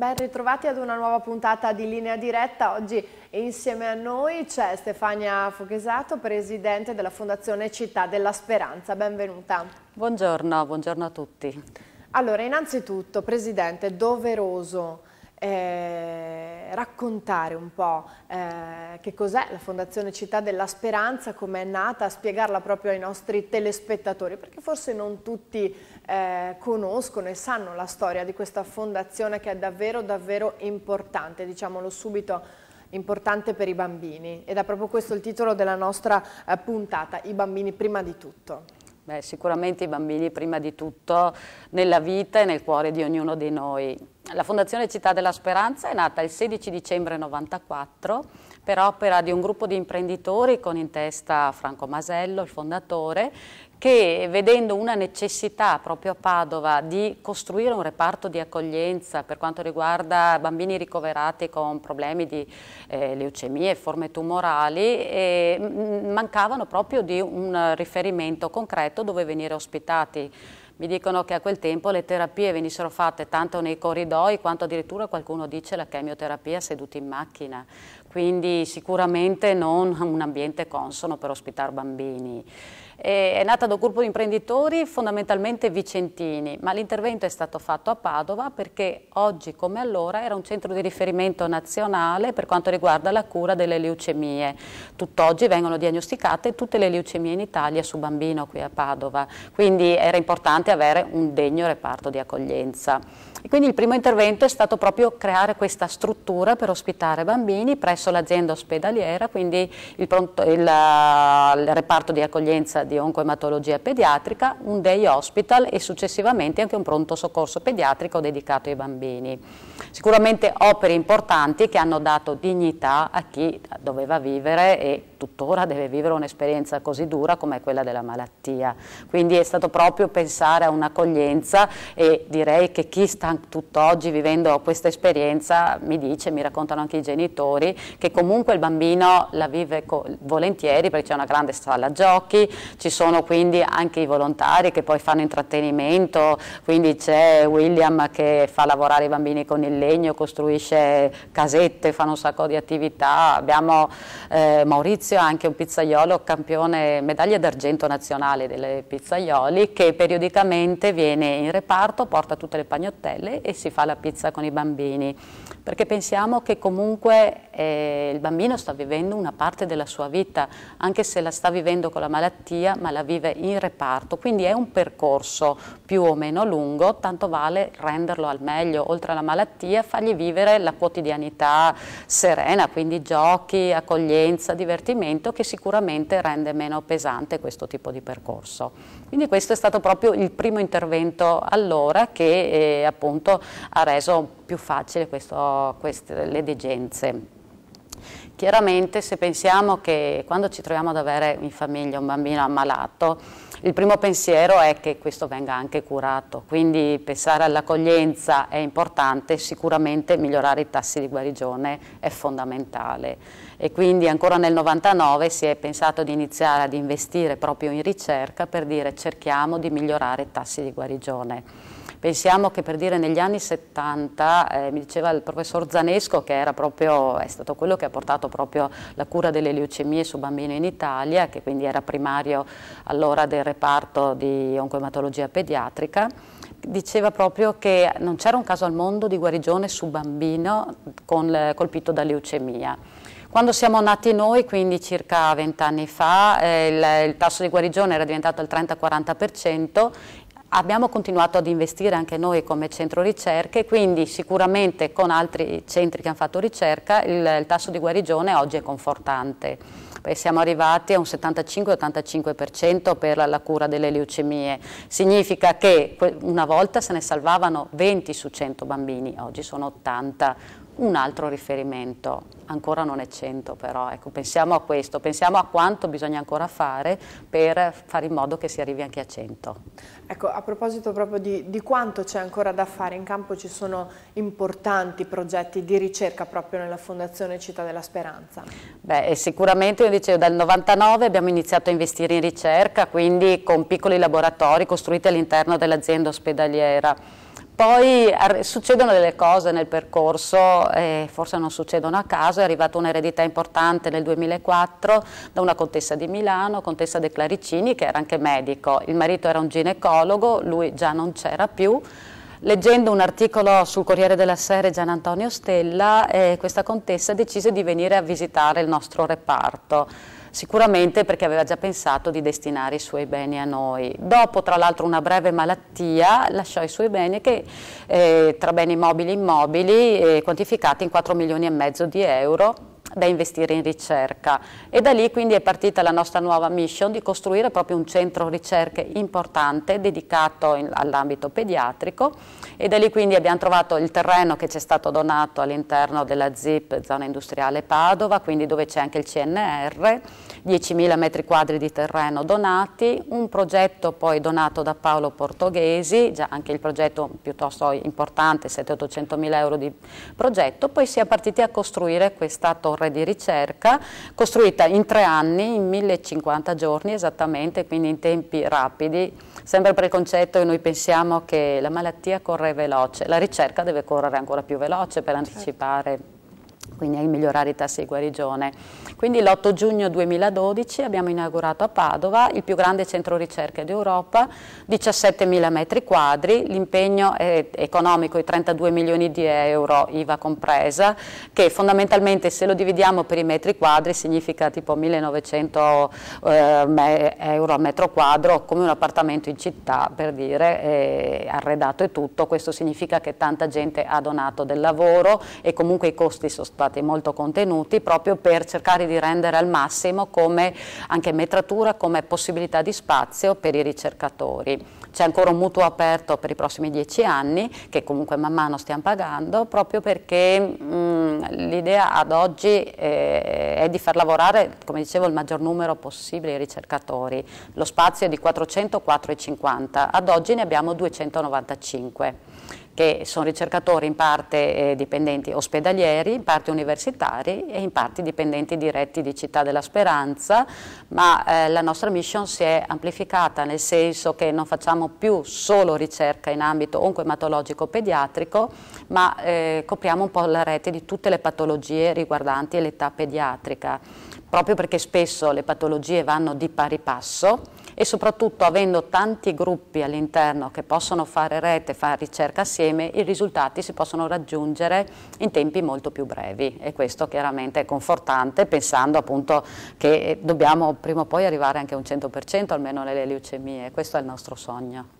Ben ritrovati ad una nuova puntata di Linea Diretta. Oggi insieme a noi c'è Stefania Foghesato, presidente della Fondazione Città della Speranza. Benvenuta. Buongiorno, buongiorno a tutti. Allora, innanzitutto, presidente, doveroso eh, raccontare un po' eh, che cos'è la Fondazione Città della Speranza, come è nata, spiegarla proprio ai nostri telespettatori, perché forse non tutti eh, conoscono e sanno la storia di questa fondazione che è davvero davvero importante, diciamolo subito importante per i bambini ed è proprio questo il titolo della nostra eh, puntata, i bambini prima di tutto. Beh, sicuramente i bambini prima di tutto nella vita e nel cuore di ognuno di noi. La Fondazione Città della Speranza è nata il 16 dicembre 1994 per opera di un gruppo di imprenditori con in testa Franco Masello, il fondatore, che vedendo una necessità proprio a Padova di costruire un reparto di accoglienza per quanto riguarda bambini ricoverati con problemi di eh, leucemie, forme tumorali, eh, mancavano proprio di un riferimento concreto dove venire ospitati. Mi dicono che a quel tempo le terapie venissero fatte tanto nei corridoi quanto addirittura qualcuno dice la chemioterapia seduti in macchina, quindi sicuramente non un ambiente consono per ospitare bambini è nata da un gruppo di imprenditori fondamentalmente vicentini, ma l'intervento è stato fatto a Padova perché oggi come allora era un centro di riferimento nazionale per quanto riguarda la cura delle leucemie. Tutt'oggi vengono diagnosticate tutte le leucemie in Italia su bambino qui a Padova, quindi era importante avere un degno reparto di accoglienza. E quindi il primo intervento è stato proprio creare questa struttura per ospitare bambini presso l'azienda ospedaliera, quindi il, pronto, il, il reparto di accoglienza di oncoematologia pediatrica, un day hospital e successivamente anche un pronto soccorso pediatrico dedicato ai bambini. Sicuramente opere importanti che hanno dato dignità a chi doveva vivere e tuttora deve vivere un'esperienza così dura come quella della malattia. Quindi è stato proprio pensare a un'accoglienza e direi che chi sta tutt'oggi vivendo questa esperienza mi dice, mi raccontano anche i genitori, che comunque il bambino la vive volentieri perché c'è una grande sala giochi, ci sono quindi anche i volontari che poi fanno intrattenimento, quindi c'è William che fa lavorare i bambini con il legno, costruisce casette, fanno un sacco di attività, abbiamo eh, Maurizio anche un pizzaiolo campione medaglia d'argento nazionale delle pizzaioli che periodicamente viene in reparto, porta tutte le pagnottelle sorelle e si fa la pizza con i bambini, perché pensiamo che comunque eh, il bambino sta vivendo una parte della sua vita, anche se la sta vivendo con la malattia, ma la vive in reparto, quindi è un percorso più o meno lungo, tanto vale renderlo al meglio, oltre alla malattia, fargli vivere la quotidianità serena, quindi giochi, accoglienza, divertimento, che sicuramente rende meno pesante questo tipo di percorso. Quindi questo è stato proprio il primo intervento allora che eh, appunto appunto ha reso più facile questo, queste, le degenze. Chiaramente se pensiamo che quando ci troviamo ad avere in famiglia un bambino ammalato, il primo pensiero è che questo venga anche curato, quindi pensare all'accoglienza è importante, sicuramente migliorare i tassi di guarigione è fondamentale e quindi ancora nel 99 si è pensato di iniziare ad investire proprio in ricerca per dire cerchiamo di migliorare i tassi di guarigione. Pensiamo che per dire negli anni 70, eh, mi diceva il professor Zanesco, che era proprio, è stato quello che ha portato proprio la cura delle leucemie su bambini in Italia, che quindi era primario allora del reparto di oncoematologia pediatrica, diceva proprio che non c'era un caso al mondo di guarigione su bambino con, colpito da leucemia. Quando siamo nati noi, quindi circa vent'anni fa, eh, il, il, tasso di guarigione era diventato il 30-40%, Abbiamo continuato ad investire anche noi come centro ricerche, quindi sicuramente con altri centri che hanno fatto ricerca il, il tasso di guarigione oggi è confortante. Poi siamo arrivati a un 75-85% per la, cura delle leucemie. Significa che una volta se ne salvavano 20 su 100 bambini, oggi sono 80 un altro riferimento, ancora non è 100 però, ecco, pensiamo a questo, pensiamo a quanto bisogna ancora fare per fare in modo che si arrivi anche a 100. Ecco, a proposito proprio di, di quanto c'è ancora da fare, in campo ci sono importanti progetti di ricerca proprio nella Fondazione Città della Speranza. Beh, sicuramente io dicevo dal 99 abbiamo iniziato a investire in ricerca, quindi con piccoli laboratori costruiti all'interno dell'azienda ospedaliera poi succedono delle cose nel percorso, eh, forse non succedono a caso, è arrivata un'eredità importante nel 2004 da una contessa di Milano, contessa De Claricini, che era anche medico. Il marito era un ginecologo, lui già non c'era più. Leggendo un articolo sul Corriere della Sera Gian Antonio Stella, eh, questa contessa decise di venire a visitare il nostro reparto sicuramente perché aveva già pensato di destinare i suoi beni a noi. Dopo tra l'altro una breve malattia lasciò i suoi beni che, eh, tra beni mobili e immobili eh, quantificati in 4 milioni e mezzo di euro da investire in ricerca e da lì quindi è partita la nostra nuova mission di costruire proprio un centro ricerche importante dedicato all'ambito pediatrico e da lì quindi abbiamo trovato il terreno che ci è stato donato all'interno della ZIP zona industriale Padova quindi dove c'è anche il CNR 10.000 metri quadri di terreno donati, un progetto poi donato da Paolo Portoghesi, già anche il progetto piuttosto importante, 700-800 mila euro di progetto, poi si è partiti a costruire questa torre di ricerca, costruita in tre anni, in 1050 giorni esattamente, quindi in tempi rapidi, sempre per il concetto che noi pensiamo che la malattia corre veloce, la ricerca deve correre ancora più veloce per certo. anticipare quindi a migliorare i tassi di guarigione. Quindi l'8 giugno 2012 abbiamo inaugurato a Padova il più grande centro ricerca d'Europa, 17.000 metri quadri, l'impegno economico è 32 milioni di euro IVA compresa, che fondamentalmente se lo dividiamo per i metri quadri significa tipo 1900 eh, euro al metro quadro come un appartamento in città per dire, eh, arredato e tutto, questo significa che tanta gente ha donato del lavoro e comunque i costi sono stati stati molto contenuti proprio per cercare di rendere al massimo come anche metratura, come possibilità di spazio per i ricercatori. C'è ancora un mutuo aperto per i prossimi dieci anni che comunque man mano stiamo pagando proprio perché mm, l'idea ad oggi eh, è di far lavorare, come dicevo, il maggior numero possibile di ricercatori. Lo spazio è di 404,50, ad oggi ne abbiamo 295 che sono ricercatori in parte eh, dipendenti ospedalieri, in parte universitari e in parte dipendenti diretti di Città della Speranza, ma eh, la nostra mission si è amplificata nel senso che non facciamo più solo ricerca in ambito oncoematologico pediatrico, ma eh, copriamo un po' la rete di tutte le patologie riguardanti l'età pediatrica, proprio perché spesso le patologie vanno di pari passo e soprattutto avendo tanti gruppi all'interno che possono fare rete, fare ricerca assieme, i risultati si possono raggiungere in tempi molto più brevi e questo chiaramente è confortante pensando appunto che dobbiamo prima o poi arrivare anche a un 100% almeno nelle leucemie, questo è il nostro sogno.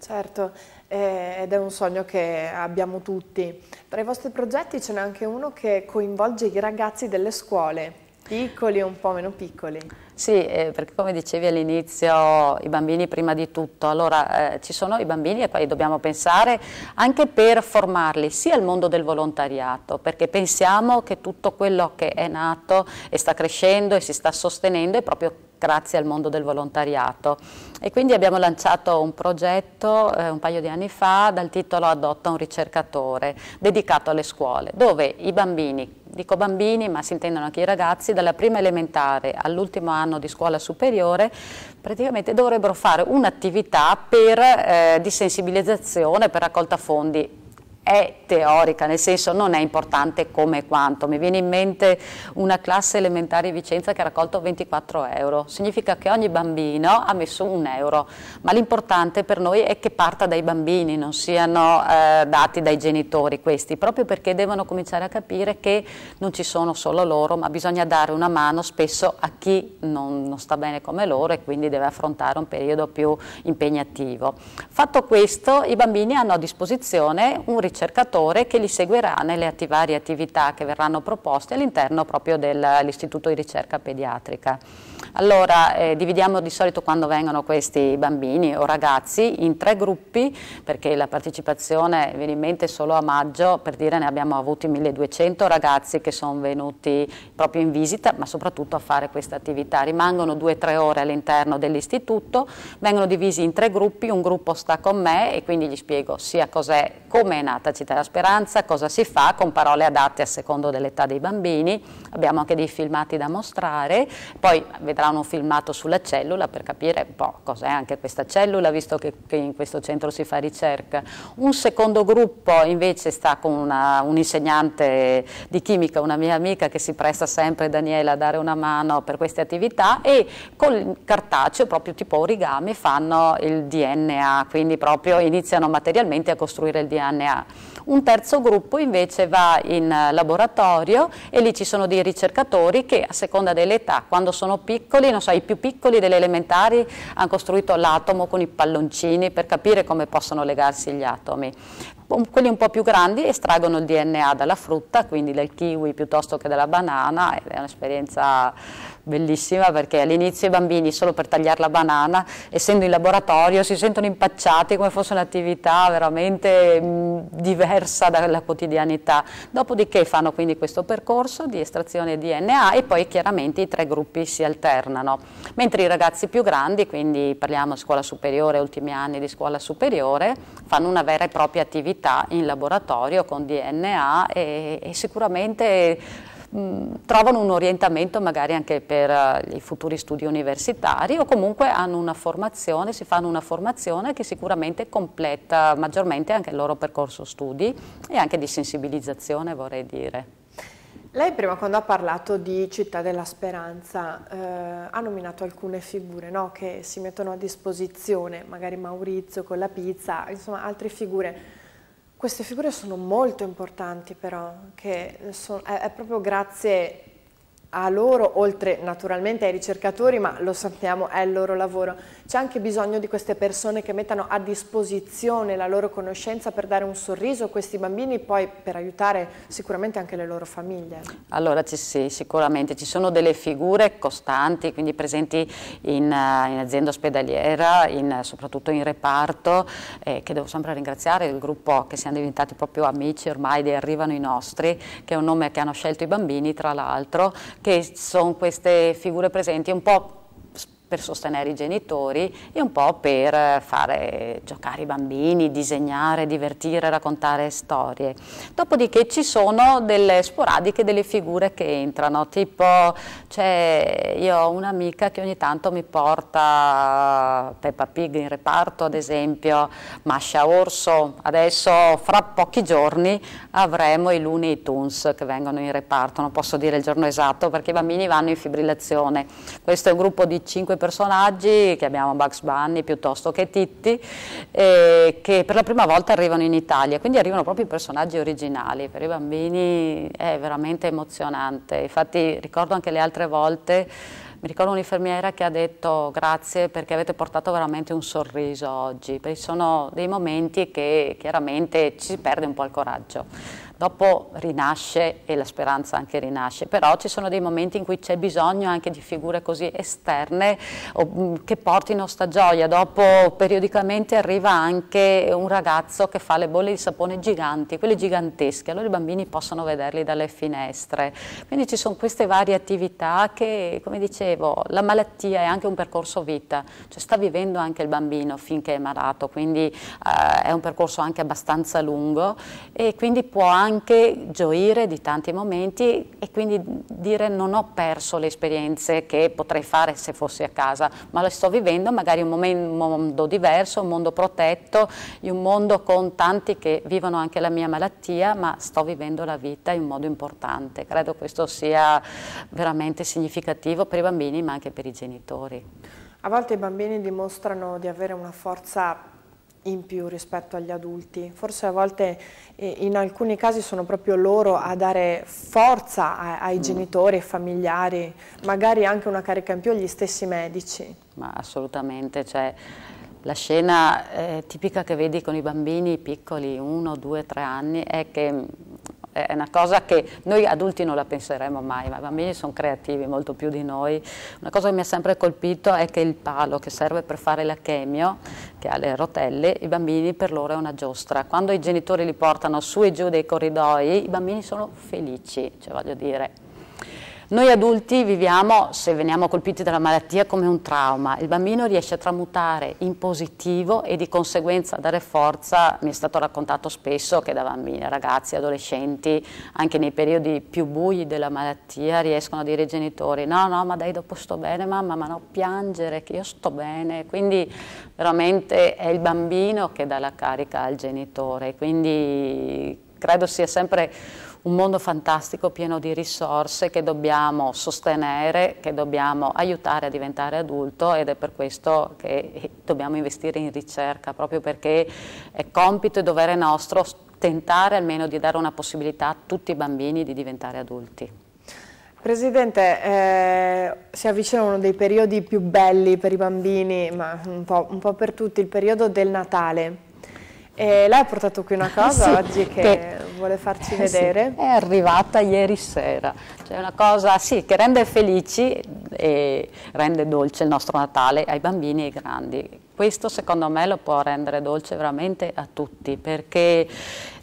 Certo, eh, ed è un sogno che abbiamo tutti. Tra i vostri progetti ce n'è anche uno che coinvolge i ragazzi delle scuole. Piccoli o un po' meno piccoli? Sì, eh, perché come dicevi all'inizio, i bambini prima di tutto, allora eh, ci sono i bambini ai quali dobbiamo pensare anche per formarli sia al mondo del volontariato, perché pensiamo che tutto quello che è nato e sta crescendo e si sta sostenendo è proprio grazie al mondo del volontariato e quindi abbiamo lanciato un progetto eh, un paio di anni fa dal titolo Adotta un ricercatore dedicato alle scuole dove i bambini dico bambini ma si intendono anche i ragazzi, dalla prima elementare all'ultimo anno di scuola superiore praticamente dovrebbero fare un'attività eh, di sensibilizzazione per raccolta fondi è teorica, nel senso non è importante come quanto. Mi viene in mente una classe elementare di Vicenza che ha raccolto 24 euro, significa che ogni bambino ha messo un euro, ma l'importante per noi è che parta dai bambini, non siano eh, dati dai genitori questi, proprio perché devono cominciare a capire che non ci sono solo loro, ma bisogna dare una mano spesso a chi non, non sta bene come loro e quindi deve affrontare un periodo più impegnativo. Fatto questo, i bambini hanno a disposizione un ricercatore ricercatore che li seguirà nelle varie attività che verranno proposte all'interno proprio dell'istituto di ricerca pediatrica. Allora eh, dividiamo di solito quando vengono questi bambini o ragazzi in tre gruppi perché la partecipazione viene in mente solo a maggio, per dire ne abbiamo avuti 1200 ragazzi che sono venuti proprio in visita ma soprattutto a fare questa attività. Rimangono due o tre ore all'interno dell'istituto, vengono divisi in tre gruppi, un gruppo sta con me e quindi gli spiego sia cos'è, come è nata Città della Speranza, cosa si fa con parole adatte a secondo dell'età dei bambini, abbiamo anche dei filmati da mostrare, poi vedrà un filmato sulla cellula per capire un po' cos'è anche questa cellula, visto che, che, in questo centro si fa ricerca. Un secondo gruppo invece sta con una, un insegnante di chimica, una mia amica che si presta sempre, Daniela, a dare una mano per queste attività e con cartaceo, proprio tipo origami, fanno il DNA, quindi proprio iniziano materialmente a costruire il DNA. Un terzo gruppo invece va in eh, laboratorio e lì ci sono dei ricercatori che a seconda dell'età, quando sono piccoli, non so, i più piccoli delle elementari hanno costruito l'atomo con i palloncini per capire come possono legarsi gli atomi quelli un po' più grandi estraggono il DNA dalla frutta, quindi dal kiwi piuttosto che dalla banana, è un'esperienza bellissima perché all'inizio i bambini solo per tagliare la banana, essendo in laboratorio, si sentono impacciati come fosse un'attività veramente mh, diversa dalla quotidianità. Dopodiché fanno quindi questo percorso di estrazione DNA e poi chiaramente i tre gruppi si alternano. Mentre i ragazzi più grandi, quindi parliamo scuola superiore, ultimi anni di scuola superiore, fanno una vera e propria attività in laboratorio con DNA e, e sicuramente Mm, trovano un orientamento magari anche per eh, i futuri studi universitari o comunque hanno una formazione, si fanno una formazione che sicuramente completa maggiormente anche il loro percorso studi e anche di sensibilizzazione vorrei dire. Lei prima quando ha parlato di Città della Speranza eh, ha nominato alcune figure no? che si mettono a disposizione, magari Maurizio con la pizza, insomma altre figure. Queste figure sono molto importanti però, che sono, è, è proprio grazie a loro, oltre naturalmente ai ricercatori, ma lo sappiamo, è il loro lavoro, c'è anche bisogno di queste persone che mettano a disposizione la loro conoscenza per dare un sorriso a questi bambini, poi per aiutare sicuramente anche le loro famiglie. Allora sì, sicuramente ci sono delle figure costanti, quindi presenti in, eh, in azienda ospedaliera, in, soprattutto in reparto, eh, che devo sempre ringraziare il gruppo che siamo diventati proprio amici ormai di Arrivano i Nostri, che è un nome che hanno scelto i bambini tra l'altro, che sono queste figure presenti un po' per sostenere i genitori e un po' per fare giocare i bambini, disegnare, divertire, raccontare storie. Dopodiché ci sono delle sporadiche, delle figure che entrano, tipo cioè, io ho un'amica che ogni tanto mi porta Peppa Pig in reparto, ad esempio, Masha Orso, adesso fra pochi giorni avremo i Looney Tunes che vengono in reparto, non posso dire il giorno esatto perché i bambini vanno in fibrillazione, questo è un gruppo di 5 quei personaggi, chiamiamo Bugs Bunny piuttosto che Titti, eh, che per la prima volta arrivano in Italia, quindi arrivano proprio i personaggi originali, per i bambini è veramente emozionante, infatti ricordo anche le altre volte, mi ricordo un'infermiera che ha detto grazie perché avete portato veramente un sorriso oggi, perché sono dei momenti che chiaramente ci perde un po' il coraggio dopo rinasce e la speranza anche rinasce, però ci sono dei momenti in cui c'è bisogno anche di figure così esterne o, mm, che portino sta gioia, dopo periodicamente arriva anche un ragazzo che fa le bolle di sapone giganti, quelle gigantesche, allora i bambini possono vederli dalle finestre, quindi ci sono queste varie attività che come dicevo la malattia è anche un percorso vita, cioè sta vivendo anche il bambino finché è malato, quindi eh, è un percorso anche abbastanza lungo e quindi può anche anche gioire di tanti momenti e quindi dire non ho perso le esperienze che potrei fare se fossi a casa, ma le sto vivendo magari in un mondo diverso, un mondo protetto, in un mondo con tanti che vivono anche la mia malattia, ma sto vivendo la vita in un modo importante. Credo questo sia veramente significativo per i bambini ma anche per i genitori. A volte i bambini dimostrano di avere una forza in più rispetto agli adulti, forse a volte eh, in alcuni casi sono proprio loro a dare forza ai mm. genitori, ai familiari, magari anche una carica in più agli stessi medici. Ma assolutamente, cioè la scena eh, tipica che vedi con i bambini piccoli, uno, due, tre anni, è che è una cosa che noi adulti non la penseremo mai, ma i bambini sono creativi molto più di noi. Una cosa che mi ha sempre colpito è che il palo che serve per fare la chemio, che ha le rotelle, i bambini per loro è una giostra. Quando i genitori li portano su e giù dei corridoi, i bambini sono felici, cioè voglio dire, noi adulti viviamo, se veniamo colpiti dalla malattia, come un trauma. Il bambino riesce a tramutare in positivo e di conseguenza a dare forza. Mi è stato raccontato spesso che da bambini, ragazzi, adolescenti, anche nei periodi più bui della malattia, riescono a dire ai genitori no, no, ma dai, dopo sto bene, mamma, ma non piangere, che io sto bene. Quindi veramente è il bambino che dà la carica al genitore. Quindi credo sia sempre un mondo fantastico pieno di risorse che dobbiamo sostenere, che dobbiamo aiutare a diventare adulto ed è per questo che dobbiamo investire in ricerca, proprio perché è compito e dovere nostro tentare almeno di dare una possibilità a tutti i bambini di diventare adulti. Presidente, eh, si avvicina uno dei periodi più belli per i bambini, ma un po', un po per tutti, il periodo del Natale. E lei ha portato qui una cosa sì, oggi che, che, vuole farci eh vedere. Sì, è arrivata ieri sera, cioè una cosa sì, che rende felici e rende dolce il nostro Natale ai bambini e ai grandi. Questo secondo me lo può rendere dolce veramente a tutti perché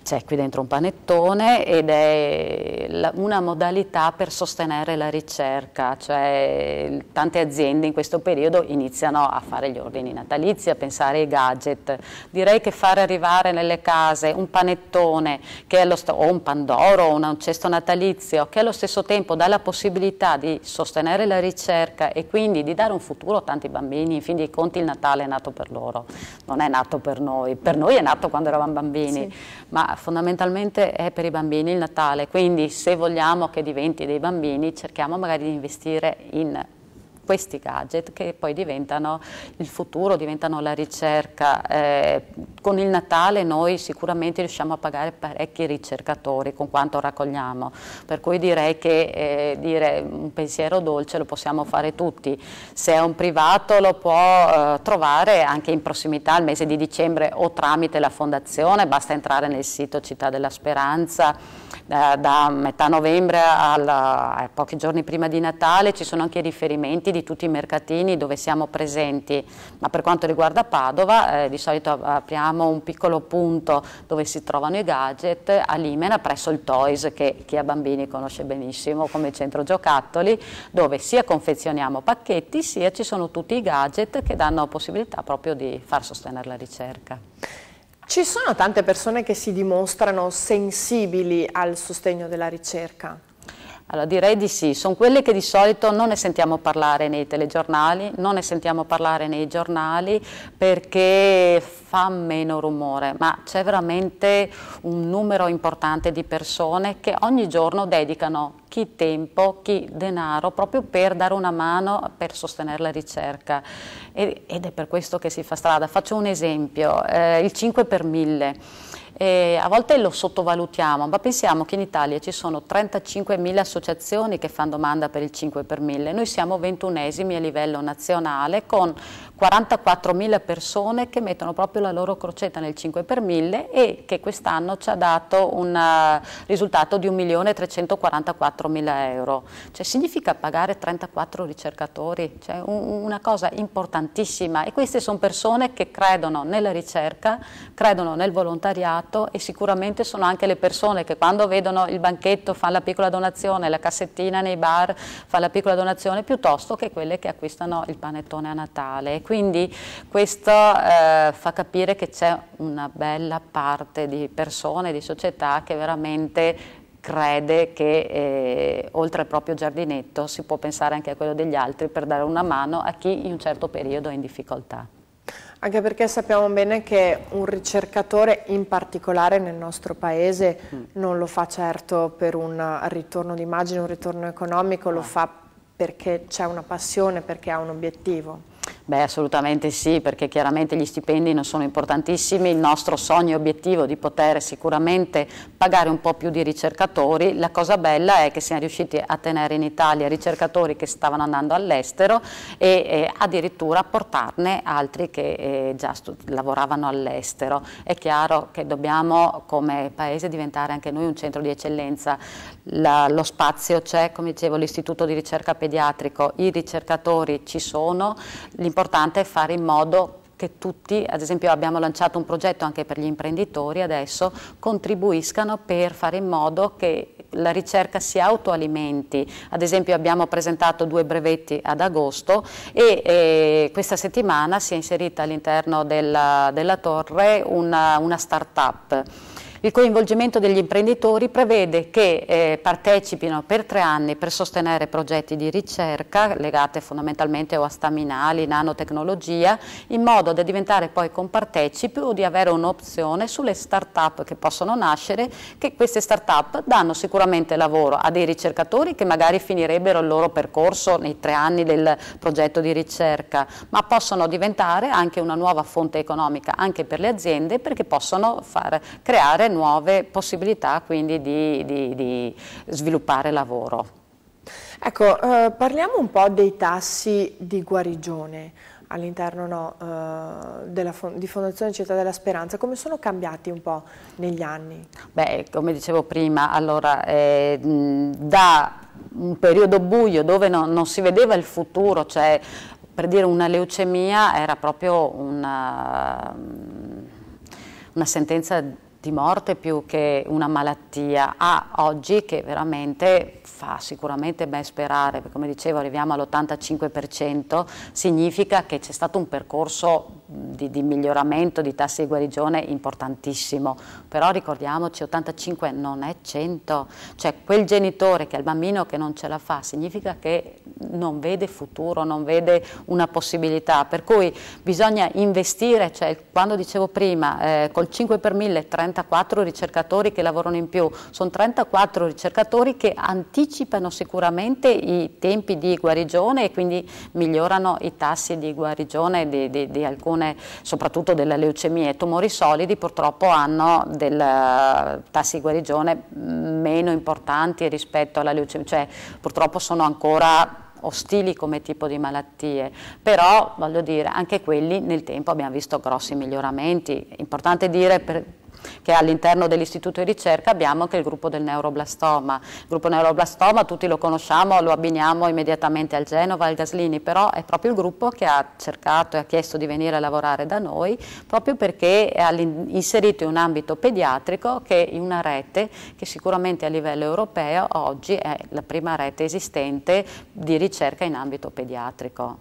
c'è qui dentro un panettone ed è una modalità per sostenere la ricerca, cioè tante aziende in questo periodo iniziano a fare gli ordini natalizi, a pensare ai gadget. Direi che far arrivare nelle case un panettone allo, o un pandoro o un cesto natalizio che allo stesso tempo dà la possibilità di sostenere la ricerca ricerca e quindi di dare un futuro a tanti bambini, in fin dei conti il Natale è nato per loro, non è nato per noi, per noi è nato quando eravamo bambini, sì. ma fondamentalmente è per i bambini il Natale, quindi se vogliamo che diventi dei bambini cerchiamo magari di investire in questi gadget che poi diventano il futuro, diventano la ricerca, eh, con il Natale noi sicuramente riusciamo a pagare parecchi ricercatori con quanto raccogliamo, per cui direi che eh, dire un pensiero dolce lo possiamo fare tutti, se è un privato lo può eh, trovare anche in prossimità al mese di dicembre o tramite la fondazione, basta entrare nel sito Città della Speranza, eh, da metà novembre a eh, pochi giorni prima di Natale ci sono anche i riferimenti di tutti i mercatini dove siamo presenti, ma per quanto riguarda Padova eh, di solito apriamo abbiamo un piccolo punto dove si trovano i gadget a Limena presso il Toys che chi ha bambini conosce benissimo come centro giocattoli dove sia confezioniamo pacchetti sia ci sono tutti i gadget che danno possibilità proprio di far sostenere la ricerca. Ci sono tante persone che si dimostrano sensibili al sostegno della ricerca? Allora direi di sì, sono quelle che di solito non ne sentiamo parlare nei telegiornali, non ne sentiamo parlare nei giornali perché fa meno rumore, ma c'è veramente un numero importante di persone che ogni giorno dedicano chi tempo, chi denaro, proprio per dare una mano, per sostenere la ricerca. ed è per questo che si fa strada. Faccio un esempio, eh, il 5 per 1000 e a volte lo sottovalutiamo, ma pensiamo che in Italia ci sono 35.000 associazioni che fanno domanda per il 5 per 1000. Noi siamo 21esimi a livello nazionale con 44.000 persone che mettono proprio la loro crocetta nel 5 per 1000 e che quest'anno ci ha dato un eh, risultato di 1.344.000 euro. Cioè significa pagare 34 ricercatori, cioè un, una cosa importantissima e queste sono persone che credono nella ricerca, credono nel volontariato fatto e sicuramente sono anche le persone che quando vedono il banchetto fanno la piccola donazione, la cassettina nei bar fanno la piccola donazione piuttosto che quelle che acquistano il panettone a Natale. Quindi questo eh, fa capire che c'è una bella parte di persone, di società che veramente crede che eh, oltre al proprio giardinetto si può pensare anche a quello degli altri per dare una mano a chi in un certo periodo è in difficoltà. Anche perché sappiamo bene che un ricercatore, in particolare nel nostro paese, mm. non lo fa certo per un ritorno d'immagine, un ritorno economico, lo fa perché c'è una passione, perché ha un obiettivo. Beh, assolutamente sì, perché chiaramente gli stipendi non sono importantissimi, il nostro sogno e obiettivo è di poter sicuramente pagare un po' più di ricercatori, la cosa bella è che siamo riusciti a tenere in Italia ricercatori che stavano andando all'estero e eh, addirittura portarne altri che eh, già lavoravano all'estero. È chiaro che dobbiamo come Paese diventare anche noi un centro di eccellenza, la, lo spazio c'è, come dicevo, l'istituto di ricerca pediatrico, i ricercatori ci sono, importante è fare in modo che tutti, ad esempio abbiamo lanciato un progetto anche per gli imprenditori adesso, contribuiscano per fare in modo che la ricerca si autoalimenti. Ad esempio abbiamo presentato due brevetti ad agosto e, e eh, questa settimana si è inserita all'interno della, della, torre una, una start-up il coinvolgimento degli imprenditori prevede che eh, partecipino per tre anni per sostenere progetti di ricerca legate fondamentalmente o a staminali, nanotecnologia, in modo da diventare poi compartecipi o di avere un'opzione sulle start-up che possono nascere, che queste start-up danno sicuramente lavoro a dei ricercatori che magari finirebbero il loro percorso nei tre anni del progetto di ricerca, ma possono diventare anche una nuova fonte economica anche per le aziende perché possono far creare nuove possibilità quindi di, di, di sviluppare lavoro. Ecco, eh, parliamo un po' dei tassi di guarigione all'interno no, eh, di Fondazione Città della Speranza, come sono cambiati un po' negli anni? Beh, come dicevo prima, allora, eh, da un periodo buio dove no, non si vedeva il futuro, cioè per dire una leucemia era proprio una, una sentenza di morte più che una malattia a oggi che veramente fa sicuramente ben sperare, come dicevo arriviamo all'85%, significa che c'è stato un percorso di, di, miglioramento di tassi di guarigione importantissimo, però ricordiamoci 85 non è 100, cioè quel genitore che ha il bambino che non ce la fa significa che non vede futuro, non vede una possibilità, per cui bisogna investire, cioè, quando dicevo prima eh, col 5 per 1000 34 ricercatori che lavorano in più, sono 34 ricercatori che anticipano sicuramente i tempi di guarigione e quindi migliorano i tassi di guarigione di, di, di alcune persone, soprattutto della leucemia e tumori solidi, purtroppo hanno dei eh, tassi di guarigione mm, meno importanti rispetto alla leucemia, cioè purtroppo sono ancora ostili come tipo di malattie, però voglio dire anche quelli nel tempo abbiamo visto grossi miglioramenti, importante dire per, che all'interno dell'istituto di ricerca abbiamo anche il gruppo del neuroblastoma. Il gruppo neuroblastoma tutti lo conosciamo, lo abbiniamo immediatamente al Genova, al Gaslini, però è proprio il gruppo che ha cercato e ha chiesto di venire a lavorare da noi proprio perché è inserito in un ambito pediatrico che è una rete che sicuramente a livello europeo oggi è la prima rete esistente di ricerca in ambito pediatrico.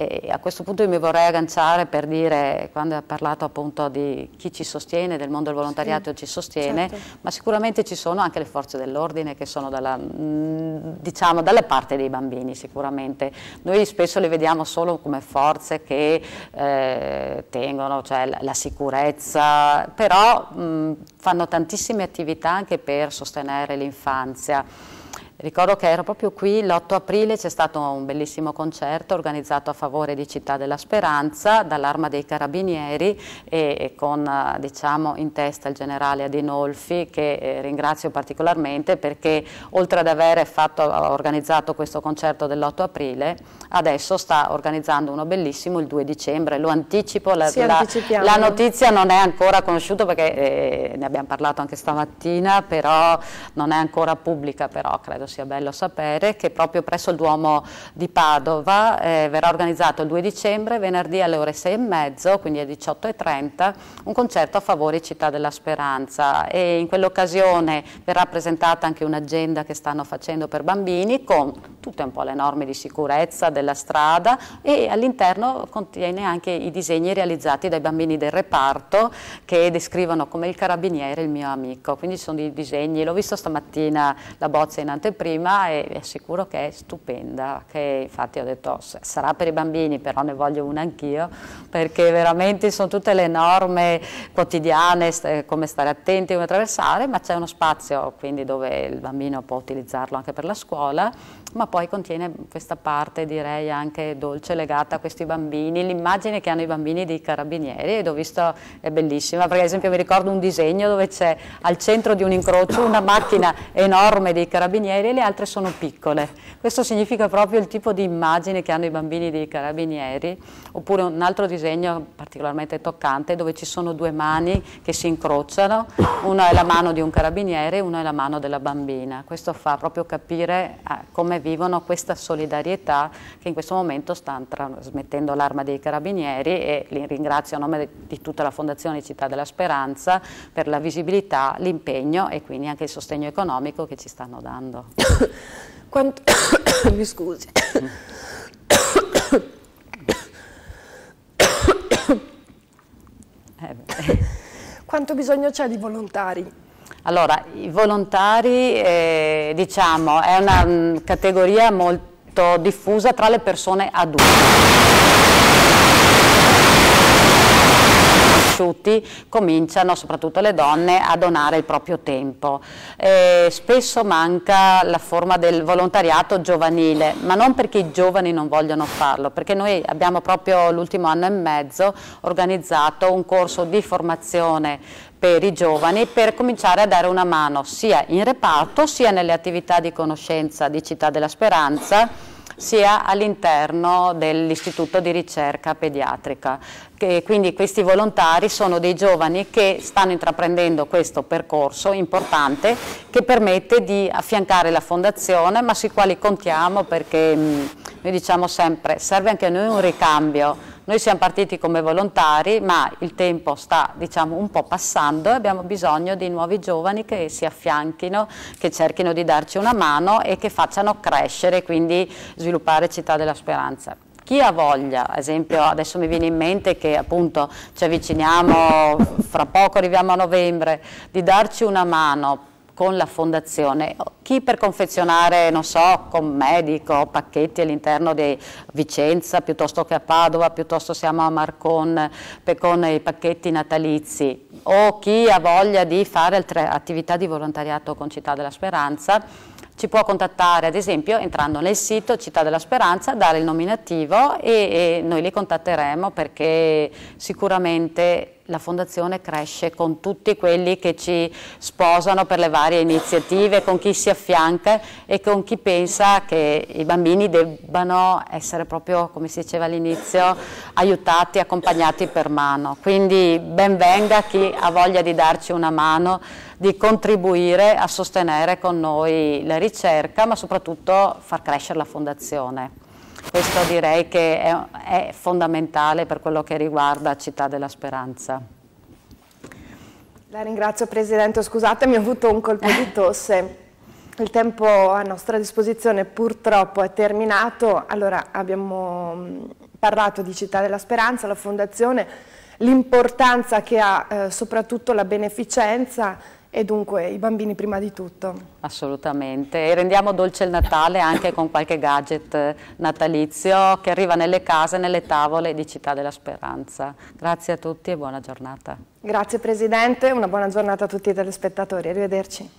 E a questo punto io mi vorrei agganciare per dire, quando ha parlato appunto di chi ci sostiene, del mondo del volontariato sì, ci sostiene, certo. ma sicuramente ci sono anche le forze dell'ordine che sono dalla, mm, diciamo, dalla parte dei bambini sicuramente. Noi spesso le vediamo solo come forze che eh, tengono cioè, la sicurezza, però mh, mm, fanno tantissime attività anche per sostenere l'infanzia. Ricordo che ero proprio qui l'8 aprile, c'è stato un bellissimo concerto organizzato a favore di Città della Speranza dall'Arma dei Carabinieri e, e con eh, diciamo, in testa il generale Adinolfi che eh, ringrazio particolarmente perché oltre ad aver fatto, organizzato questo concerto dell'8 aprile adesso sta organizzando uno bellissimo il 2 dicembre, lo anticipo, la, sì, la, la notizia non è ancora conosciuta perché eh, ne abbiamo parlato anche stamattina però non è ancora pubblica però credo sia bello sapere che proprio presso il Duomo di Padova eh, verrà organizzato il 2 dicembre, venerdì alle ore 6 e mezzo, quindi alle 18.30, un concerto a favore Città della Speranza e in quell'occasione verrà presentata anche un'agenda che stanno facendo per bambini con tutte un po' le norme di sicurezza della strada e all'interno contiene anche i disegni realizzati dai bambini del reparto che descrivono come il carabiniere il mio amico, quindi sono i disegni, l'ho visto stamattina la bozza in anteprima prima e vi assicuro che è stupenda, che infatti ho detto sarà per i bambini però ne voglio una anch'io perché veramente sono tutte le norme quotidiane, come stare attenti, come attraversare, ma c'è uno spazio quindi dove il bambino può utilizzarlo anche per la scuola, ma poi contiene questa parte direi anche dolce legata a questi bambini, l'immagine che hanno i bambini dei carabinieri ed ho visto è bellissima, perché ad esempio mi ricordo un disegno dove c'è al centro di un incrocio una macchina enorme dei carabinieri e le altre sono piccole. Questo significa proprio il tipo di immagine che hanno i bambini dei carabinieri, oppure un altro disegno particolarmente toccante dove ci sono due mani che si incrociano, una è la mano di un carabiniere e una è la mano della bambina. Questo fa proprio capire eh, come vivono questa solidarietà che in questo momento stanno trasmettendo l'arma dei carabinieri e li ringrazio a nome di tutta la Fondazione Città della Speranza per la visibilità, l'impegno e quindi anche il sostegno economico che ci stanno dando. Quanto... Mi scusi. Eh, Quanto bisogno c'è di volontari? Allora, i volontari eh, diciamo, è una mm, categoria molto diffusa tra le persone adulte. cresciuti cominciano, soprattutto le donne, a donare il proprio tempo. Eh, spesso manca la forma del volontariato giovanile, ma non perché i giovani non vogliono farlo, perché noi abbiamo proprio l'ultimo anno e mezzo organizzato un corso di formazione per i giovani per cominciare a dare una mano sia in reparto sia nelle attività di conoscenza di Città della Speranza sia all'interno dell'istituto di ricerca pediatrica. Che quindi questi volontari sono dei giovani che stanno intraprendendo questo percorso importante che permette di affiancare la fondazione ma sui quali contiamo perché mh, mm, noi diciamo sempre serve anche a noi un ricambio noi siamo partiti come volontari ma il tempo sta diciamo un po' passando e abbiamo bisogno di nuovi giovani che si affianchino che cerchino di darci una mano e che facciano crescere quindi sviluppare Città della Speranza chi ha voglia, ad esempio adesso mi viene in mente che appunto ci avviciniamo, fra poco arriviamo a novembre, di darci una mano con la fondazione, chi per confezionare, non so, con medico, pacchetti all'interno di Vicenza, piuttosto che a Padova, piuttosto siamo a Marcon con i pacchetti natalizi, o chi ha voglia di fare altre attività di volontariato con Città della Speranza, ci può contattare ad esempio entrando nel sito Città della Speranza, dare il nominativo e, e noi li contatteremo perché sicuramente la Fondazione cresce con tutti quelli che ci sposano per le varie iniziative, con chi si affianca e con chi pensa che i bambini debbano essere proprio, come si diceva all'inizio, aiutati, accompagnati per mano. Quindi ben venga chi ha voglia di darci una mano, di contribuire a sostenere con noi la ricerca, ma soprattutto far crescere la Fondazione. Questo direi che è, è fondamentale per quello che riguarda Città della Speranza. La ringrazio Presidente, scusatemi, ho avuto un colpo di tosse. Il tempo a nostra disposizione purtroppo è terminato, allora abbiamo mm, parlato di Città della Speranza, la Fondazione, l'importanza che ha eh, soprattutto la beneficenza, e dunque i bambini prima di tutto. Assolutamente e rendiamo dolce il Natale anche con qualche gadget natalizio che arriva nelle case, nelle tavole di Città della Speranza. Grazie a tutti e buona giornata. Grazie Presidente, una buona giornata a tutti i telespettatori, arrivederci.